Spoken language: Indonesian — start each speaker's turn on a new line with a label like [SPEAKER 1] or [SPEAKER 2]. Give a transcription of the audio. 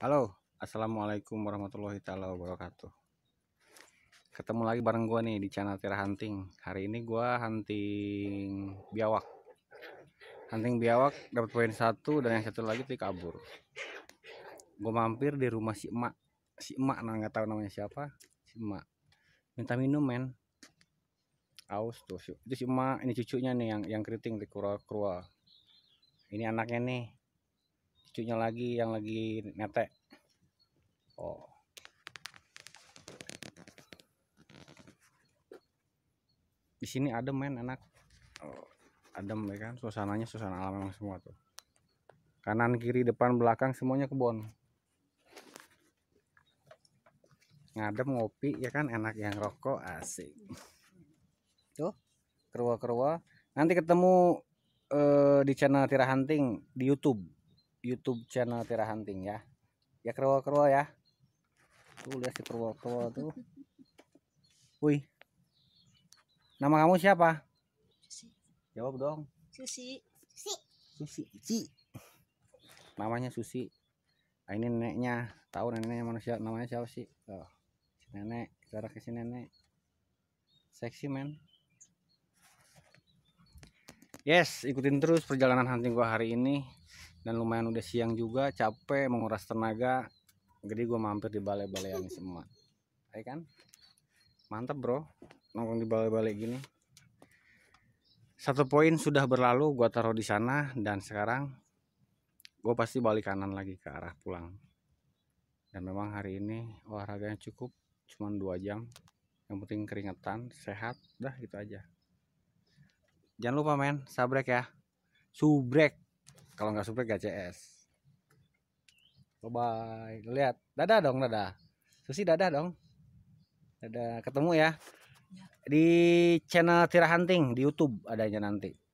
[SPEAKER 1] Halo, Assalamualaikum warahmatullahi taala wabarakatuh. Ketemu lagi bareng gue nih di channel Tira Hunting. Hari ini gue hunting biawak. Hunting biawak dapat poin satu dan yang satu lagi tadi kabur. Gue mampir di rumah si emak. Si emak nah nggak tahu namanya siapa. Si emak minta minum men. Aus tuh. Itu si emak ini cucunya nih yang yang keriting di kura-kura. Ini anaknya nih cucunya lagi yang lagi netek oh di sini adem men enak oh, adem ya kan suasananya suasana alam memang semua tuh kanan kiri depan belakang semuanya kebun ngadem ngopi ya kan enak yang rokok asik tuh kerua kerua nanti ketemu eh, di channel Tira Hunting di YouTube YouTube channel Tira Hunting ya. Ya kerwol-kerwol ya. Tuh lihat si kerwol-kerwol tuh. Wih. Nama kamu siapa? Susi. Jawab dong. Susi. Susi. Susi. Susi. Namanya Susi. Nah, ini neneknya. Tahu neneknya manusia namanya siapa sih? Oh. Si nenek. Cara ke si nenek. Seksi men. Yes, ikutin terus perjalanan hunting gua hari ini dan lumayan udah siang juga capek menguras tenaga jadi gue mampir di balai-balai yang semua ayo ya kan mantap bro nongkrong di balai-balai gini satu poin sudah berlalu gue taruh di sana dan sekarang gue pasti balik kanan lagi ke arah pulang dan memang hari ini olahraganya cukup cuman dua jam yang penting keringetan sehat dah gitu aja jangan lupa men sabrek ya subrek kalau nggak subscribe gak CS bye bye lihat dadah dong dadah susi dadah dong Ada. ketemu ya. ya di channel Tira Hunting di YouTube adanya nanti